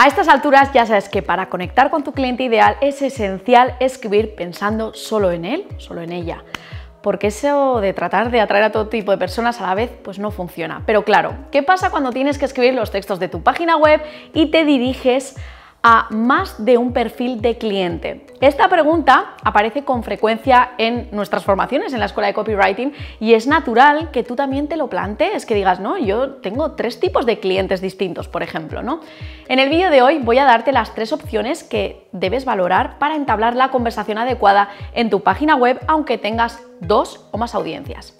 A estas alturas ya sabes que para conectar con tu cliente ideal es esencial escribir pensando solo en él, solo en ella. Porque eso de tratar de atraer a todo tipo de personas a la vez, pues no funciona. Pero claro, ¿qué pasa cuando tienes que escribir los textos de tu página web y te diriges a más de un perfil de cliente? Esta pregunta aparece con frecuencia en nuestras formaciones en la escuela de copywriting y es natural que tú también te lo plantees, que digas, no, yo tengo tres tipos de clientes distintos, por ejemplo, ¿no? En el vídeo de hoy voy a darte las tres opciones que debes valorar para entablar la conversación adecuada en tu página web, aunque tengas dos o más audiencias.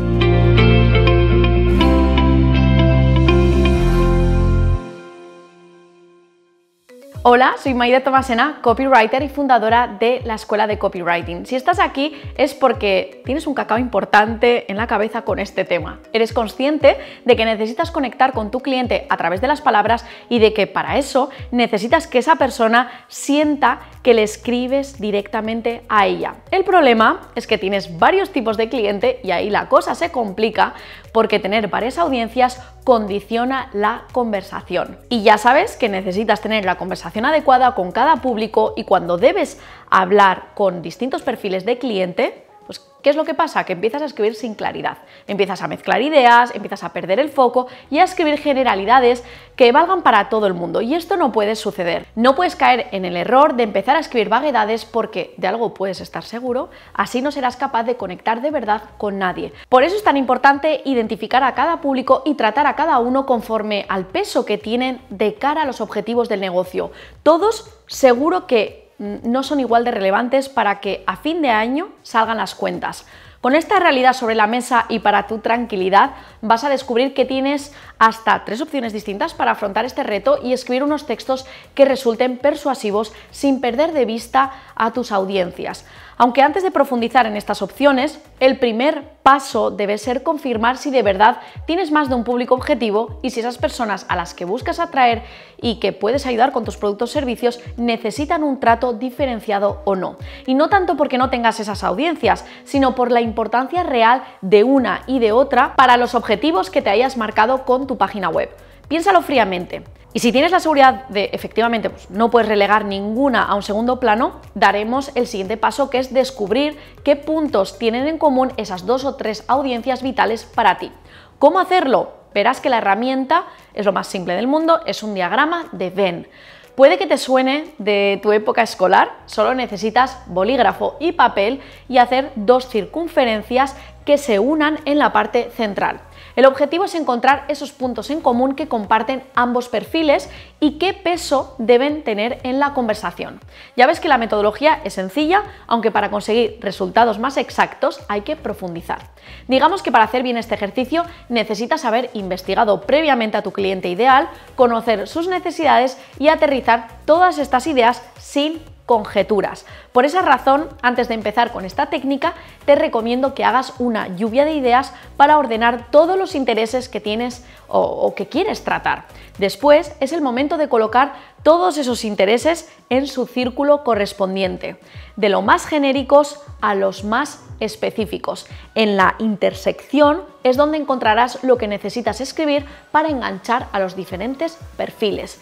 Hola, soy Maide Tomasena, copywriter y fundadora de la Escuela de Copywriting. Si estás aquí es porque tienes un cacao importante en la cabeza con este tema. Eres consciente de que necesitas conectar con tu cliente a través de las palabras y de que para eso necesitas que esa persona sienta que le escribes directamente a ella. El problema es que tienes varios tipos de cliente y ahí la cosa se complica porque tener varias audiencias condiciona la conversación. Y ya sabes que necesitas tener la conversación adecuada con cada público y cuando debes hablar con distintos perfiles de cliente, pues, ¿qué es lo que pasa? Que empiezas a escribir sin claridad, empiezas a mezclar ideas, empiezas a perder el foco y a escribir generalidades que valgan para todo el mundo. Y esto no puede suceder. No puedes caer en el error de empezar a escribir vaguedades porque de algo puedes estar seguro, así no serás capaz de conectar de verdad con nadie. Por eso es tan importante identificar a cada público y tratar a cada uno conforme al peso que tienen de cara a los objetivos del negocio. Todos seguro que Mm, no son igual de relevantes para que a fin de año salgan las cuentas. Con esta realidad sobre la mesa y para tu tranquilidad, vas a descubrir que tienes hasta tres opciones distintas para afrontar este reto y escribir unos textos que resulten persuasivos sin perder de vista a tus audiencias. Aunque antes de profundizar en estas opciones, el primer paso debe ser confirmar si de verdad tienes más de un público objetivo y si esas personas a las que buscas atraer y que puedes ayudar con tus productos o servicios necesitan un trato diferenciado o no. Y no tanto porque no tengas esas audiencias, sino por la importancia real de una y de otra para los objetivos que te hayas marcado con tu página web. Piénsalo fríamente. Y si tienes la seguridad de, efectivamente, pues, no puedes relegar ninguna a un segundo plano, daremos el siguiente paso que es descubrir qué puntos tienen en común esas dos o tres audiencias vitales para ti. ¿Cómo hacerlo? Verás que la herramienta es lo más simple del mundo, es un diagrama de Venn. Puede que te suene de tu época escolar, solo necesitas bolígrafo y papel y hacer dos circunferencias que se unan en la parte central. El objetivo es encontrar esos puntos en común que comparten ambos perfiles y qué peso deben tener en la conversación. Ya ves que la metodología es sencilla, aunque para conseguir resultados más exactos hay que profundizar. Digamos que para hacer bien este ejercicio necesitas haber investigado previamente a tu cliente ideal, conocer sus necesidades y aterrizar todas estas ideas sin conjeturas. Por esa razón, antes de empezar con esta técnica, te recomiendo que hagas una lluvia de ideas para ordenar todos los intereses que tienes o, que quieres tratar. Después es el momento de colocar todos esos intereses en su círculo correspondiente, de lo más genéricos a los más específicos. En la intersección es donde encontrarás lo que necesitas escribir para enganchar a los diferentes perfiles.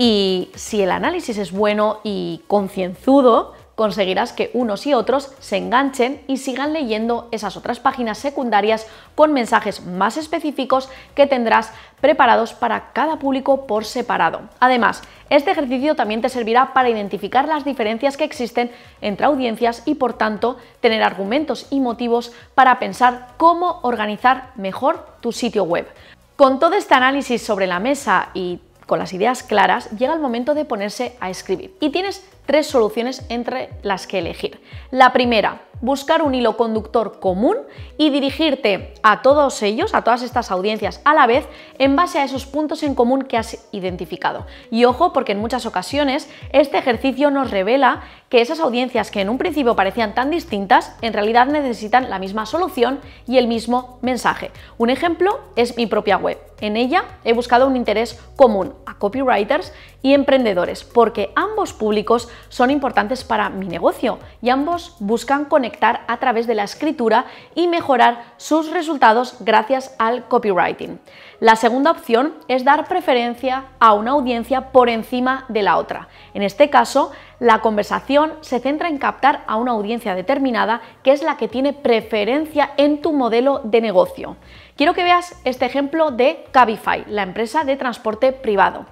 Y si el análisis es bueno y concienzudo, conseguirás que unos y otros se enganchen y sigan leyendo esas otras páginas secundarias con mensajes más específicos que tendrás preparados para cada público por separado. Además, este ejercicio también te servirá para identificar las diferencias que existen entre audiencias y por tanto tener argumentos y motivos para pensar cómo organizar mejor tu sitio web. Con todo este análisis sobre la mesa y con las ideas claras, llega el momento de ponerse a escribir. Y tienes tres soluciones entre las que elegir. La primera, buscar un hilo conductor común y dirigirte a todos ellos, a todas estas audiencias a la vez, en base a esos puntos en común que has identificado. Y ojo, porque en muchas ocasiones este ejercicio nos revela que esas audiencias que en un principio parecían tan distintas, en realidad necesitan la misma solución y el mismo mensaje. Un ejemplo es mi propia web. En ella he buscado un interés común a copywriters y emprendedores, porque ambos públicos son importantes para mi negocio y ambos buscan conectar a través de la escritura y mejorar sus resultados gracias al copywriting. La segunda opción es dar preferencia a una audiencia por encima de la otra. En este caso, la conversación se centra en captar a una audiencia determinada que es la que tiene preferencia en tu modelo de negocio. Quiero que veas este ejemplo de Cabify, la empresa de transporte privado.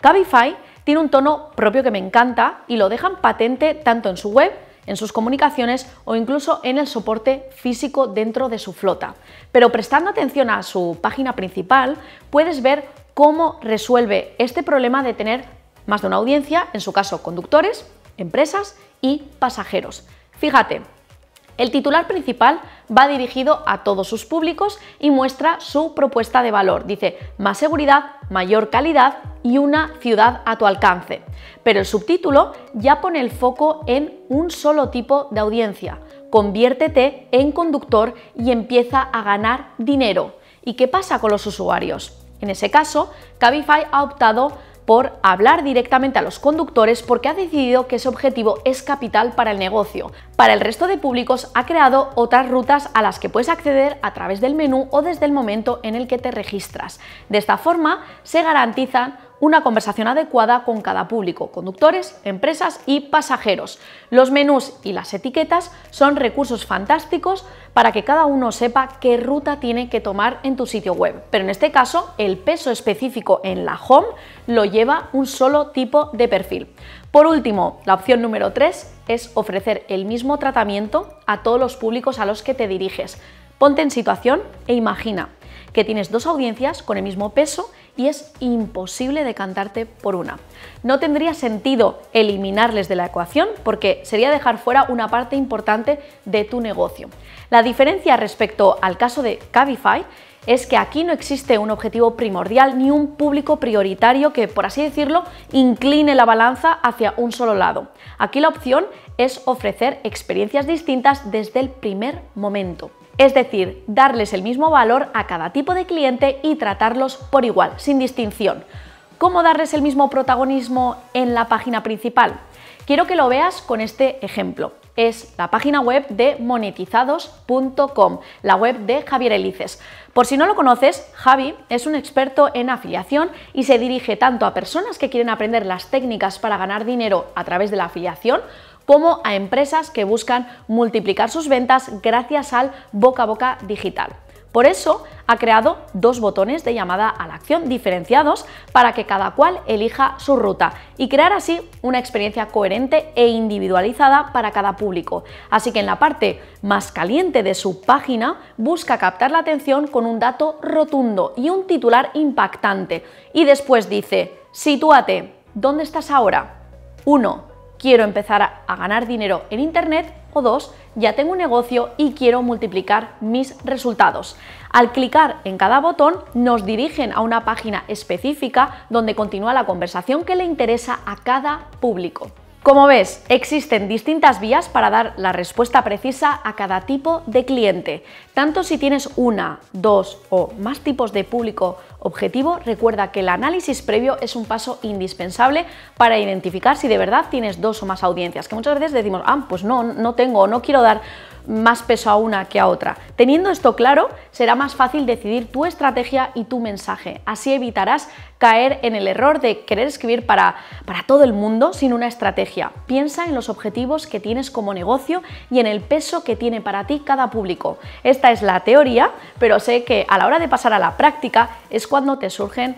Cabify tiene un tono propio que me encanta y lo dejan patente tanto en su web, en sus comunicaciones o incluso en el soporte físico dentro de su flota. Pero prestando atención a su página principal, puedes ver cómo resuelve este problema de tener más de una audiencia, en su caso conductores, empresas y pasajeros. Fíjate, el titular principal va dirigido a todos sus públicos y muestra su propuesta de valor. Dice, más seguridad, mayor calidad y una ciudad a tu alcance. Pero el subtítulo ya pone el foco en un solo tipo de audiencia. Conviértete en conductor y empieza a ganar dinero. ¿Y qué pasa con los usuarios? En ese caso, Cabify ha optado por hablar directamente a los conductores porque ha decidido que ese objetivo es capital para el negocio. Para el resto de públicos ha creado otras rutas a las que puedes acceder a través del menú o desde el momento en el que te registras. De esta forma se garantizan una conversación adecuada con cada público, conductores, empresas y pasajeros. Los menús y las etiquetas son recursos fantásticos para que cada uno sepa qué ruta tiene que tomar en tu sitio web, pero en este caso el peso específico en la home lo lleva un solo tipo de perfil. Por último, la opción número 3 es ofrecer el mismo tratamiento a todos los públicos a los que te diriges. Ponte en situación e imagina que tienes dos audiencias con el mismo peso y es imposible decantarte por una. No tendría sentido eliminarles de la ecuación porque sería dejar fuera una parte importante de tu negocio. La diferencia respecto al caso de Cabify es que aquí no existe un objetivo primordial ni un público prioritario que, por así decirlo, incline la balanza hacia un solo lado. Aquí la opción es ofrecer experiencias distintas desde el primer momento es decir, darles el mismo valor a cada tipo de cliente y tratarlos por igual, sin distinción. ¿Cómo darles el mismo protagonismo en la página principal? Quiero que lo veas con este ejemplo. Es la página web de monetizados.com, la web de Javier Elices. Por si no lo conoces, Javi es un experto en afiliación y se dirige tanto a personas que quieren aprender las técnicas para ganar dinero a través de la afiliación, como a empresas que buscan multiplicar sus ventas gracias al boca a boca digital. Por eso ha creado dos botones de llamada a la acción diferenciados para que cada cual elija su ruta y crear así una experiencia coherente e individualizada para cada público. Así que en la parte más caliente de su página busca captar la atención con un dato rotundo y un titular impactante y después dice, sitúate, ¿dónde estás ahora? 1 quiero empezar a ganar dinero en Internet o dos, ya tengo un negocio y quiero multiplicar mis resultados. Al clicar en cada botón nos dirigen a una página específica donde continúa la conversación que le interesa a cada público. Como ves, existen distintas vías para dar la respuesta precisa a cada tipo de cliente. Tanto si tienes una, dos o más tipos de público objetivo, recuerda que el análisis previo es un paso indispensable para identificar si de verdad tienes dos o más audiencias, que muchas veces decimos, ah, pues no, no tengo, no quiero dar más peso a una que a otra. Teniendo esto claro, será más fácil decidir tu estrategia y tu mensaje. Así evitarás caer en el error de querer escribir para, todo el mundo sin una estrategia. Piensa en los objetivos que tienes como negocio y en el peso que tiene para ti cada público. Esta es la teoría, pero sé que a la hora de pasar a la práctica es cuando te surgen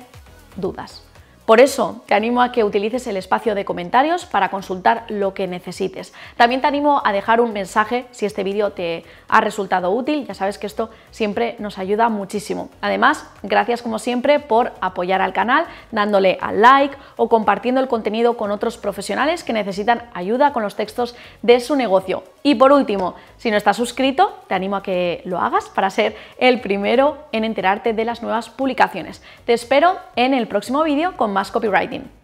dudas. Por eso te animo a que utilices el espacio de comentarios para consultar lo que necesites. También te animo a dejar un mensaje si este vídeo te ha resultado útil, ya sabes que esto siempre nos ayuda muchísimo. Además, gracias como siempre por apoyar al canal dándole al like o compartiendo el contenido con otros profesionales que necesitan ayuda con los textos de su negocio. Y por último, si no estás suscrito, te animo a que lo hagas para ser el primero en enterarte de las nuevas publicaciones. Te espero en el próximo vídeo con más copywriting.